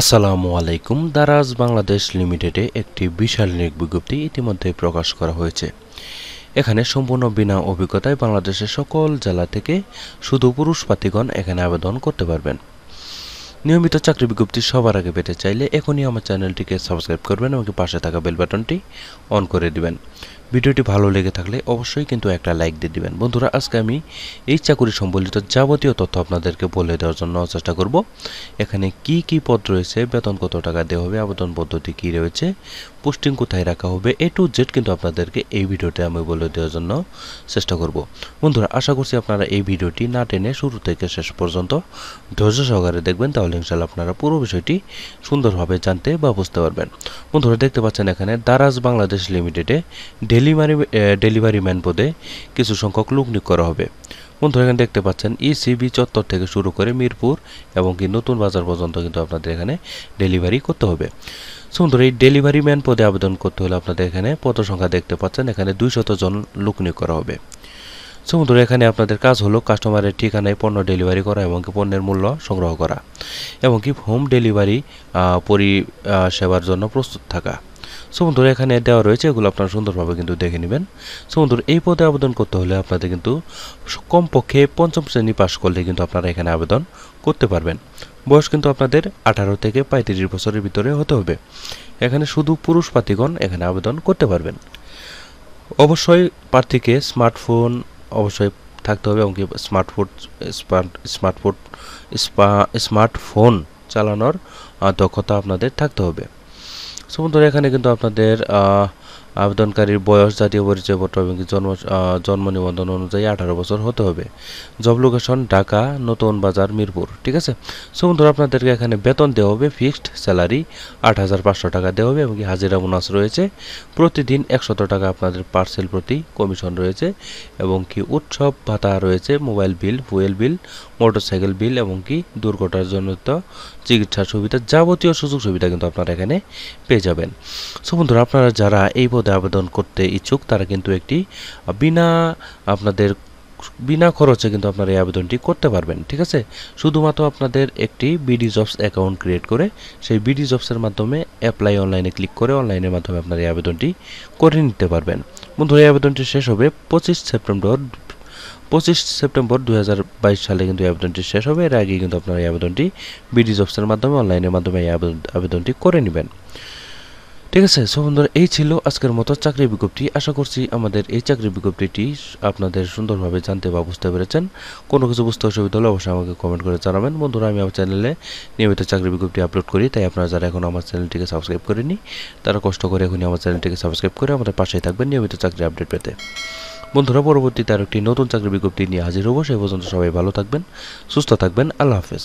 আসসালামু আলাইকুম দারাজ বাংলাদেশ লিমিটেডে একটি বিশাল নিয়োগ বিজ্ঞপ্তি ইতিমধ্যে প্রকাশ করা হয়েছে এখানে সম্পূর্ণ বিনা অভিজ্ঞতায় বাংলাদেশের সকল জেলা থেকে শুধু পুরুষ পাতিগণ এখানে আবেদন করতে পারবেন নিয়মিত চাকরি বিজ্ঞপ্তি সবার আগে পেতে চাইলে এখনই আমার চ্যানেলটিকে সাবস্ক্রাইব করবেন এবং পাশে থাকা বেল বাটনটি অন করে দিবেন ভিডিওটি ভালো লেগে থাকলে অবশ্যই কিন্তু একটা লাইক দিয়ে দিবেন বন্ধুরা আজকে আমি এই চাকরি সম্বলিত যাবতীয় তথ্য আপনাদেরকে বলে দেওয়ার জন্য চেষ্টা করব এখানে কি কি পদ রয়েছে বেতন কত টাকা দেওয়া হবে আবেদন পদ্ধতি কি রয়েছে পোস্টিং কোথায় রাখা হবে এ টু জেড কিন্তু আপনাদেরকে এই ভিডিওতে আমি বলে দেওয়ার জন্য চেষ্টা করব বন্ধুরা আশা করছি আপনারা এই ভিডিওটি না টেনে শুরু থেকে শেষ পর্যন্ত ধৈর্য সহকারে দেখবেন তাহলে ইনশাল্লাহ আপনারা পুরো বিষয়টি সুন্দরভাবে জানতে বা বুঝতে পারবেন বন্ধুরা দেখতে পাচ্ছেন এখানে দারাজ বাংলাদেশ লিমিটেডে ডেলিভারি ডেলিভারি ম্যান পদে কিছু সংখ্যক লোক নিয়োগ করা হবে বন্ধুরা এখানে দেখতে পাচ্ছেন ইসিবি e চত্বর থেকে শুরু করে মিরপুর এবং কি নতুন বাজার পর্যন্ত কিন্তু আপনাদের এখানে ডেলিভারি করতে হবে সুন্দর এই ডেলিভারি ম্যান পদে আবেদন করতে হলে আপনাদের এখানে পদ সংখ্যা দেখতে পাচ্ছেন এখানে দুইশত জন লোক নিয়োগ করা হবে সমুদ্র এখানে আপনাদের কাজ হলো কাস্টমারের ঠিকানায় পণ্য ডেলিভারি করা এবং কি পণ্যের মূল্য সংগ্রহ করা এবং কি হোম ডেলিভারি পরিষেবার জন্য প্রস্তুত থাকা সমুদ্র এখানে দেওয়া রয়েছে এগুলো আপনারা সুন্দরভাবে কিন্তু দেখে নেবেন সমুদ্র এই পদে আবেদন করতে হলে আপনাদের কিন্তু কমপক্ষে পঞ্চম শ্রেণী পাশ করলে কিন্তু আপনারা এখানে আবেদন করতে পারবেন বয়স কিন্তু আপনাদের আঠারো থেকে পঁয়ত্রিশ বছরের ভিতরে হতে হবে এখানে শুধু পুরুষ প্রার্থীগণ এখানে আবেদন করতে পারবেন অবশ্যই প্রার্থীকে স্মার্টফোন অবশ্যই থাকতে হবে কি স্মার্টফোন স্মার্টফোন স্মার্টফোন চালানোর দক্ষতা আপনাদের থাকতে হবে সো বন্ধুরা এখানে কিন্তু আপনাদের আবেদনকারীর বয়স জাতীয় পরিচয়পত্র এবং জন্ম জন্ম নিবন্ধন অনুযায়ী আঠারো বছর হতে হবে জব লোকেশন ঢাকা নতুন বাজার মিরপুর ঠিক আছে সো আপনাদেরকে এখানে বেতন দেওয়া হবে ফিক্সড স্যালারি আট হাজার পাঁচশো টাকা দেওয়া হবে এবং হাজিরা বোনাস রয়েছে প্রতিদিন একশত টাকা আপনাদের পার্সেল প্রতি কমিশন রয়েছে এবং কি উৎসব ভাতা রয়েছে mobile bill fuel bill motorcycle bill এবং কি দুর্ঘটনার জন্য চিকিৎসা সুবিধা যাবতীয় সুযোগ সুবিধা কিন্তু আপনারা এখানে পেয়ে যাবেন সো আপনারা যারা এই পদে আবেদন করতে ইচ্ছুক তারা কিন্তু একটি বিনা আপনাদের বিনা খরচে কিন্তু আপনারা এই আবেদনটি করতে পারবেন ঠিক আছে শুধুমাত্র আপনাদের একটি বিডি জবস অ্যাকাউন্ট ক্রিয়েট করে সেই বিডি জবসের মাধ্যমে অ্যাপ্লাই অনলাইনে ক্লিক করে অনলাইনের মাধ্যমে আপনারা এই আবেদনটি করে নিতে পারবেন বন্ধু এই আবেদনটি শেষ হবে পঁচিশ সেপ্টেম্বর পঁচিশ সেপ্টেম্বর দু বাইশ সালে কিন্তু আবেদনটি শেষ হবে এর আগে কিন্তু আপনারা এই আবেদনটি বিডি জবসের মাধ্যমে অনলাইনের মাধ্যমে এই আবেদনটি করে নেবেন ঠিক আছে সো বন্ধুরা এই ছিল আজকের মতো চাকরি বিজ্ঞপ্তি আশা করছি আমাদের এই চাকরি বিজ্ঞপ্তিটি আপনাদের সুন্দরভাবে জানতে বা বুঝতে পেরেছেন কোনো কিছু বুঝতে অসুবিধা হলে অবশ্যই আমাকে কমেন্ট করে জানাবেন বন্ধুরা আমি আমার চ্যানেলে নিয়মিত চাকরি বিজ্ঞপ্তি আপলোড করি তাই আপনারা যারা এখন আমার চ্যানেলটিকে সাবস্ক্রাইব করেনি তারা কষ্ট করে এখনই আমার চ্যানেলটিকে সাবস্ক্রাইব করে আমাদের পাশেই থাকবেন নিয়মিত চাকরি আপডেট পেতে বন্ধুরা পরবর্তীতে আর একটি নতুন চাকরি বিজ্ঞপ্তি নিয়ে হাজির হব সেই পর্যন্ত সবাই ভালো থাকবেন সুস্থ থাকবেন আল্লাহ হাফেজ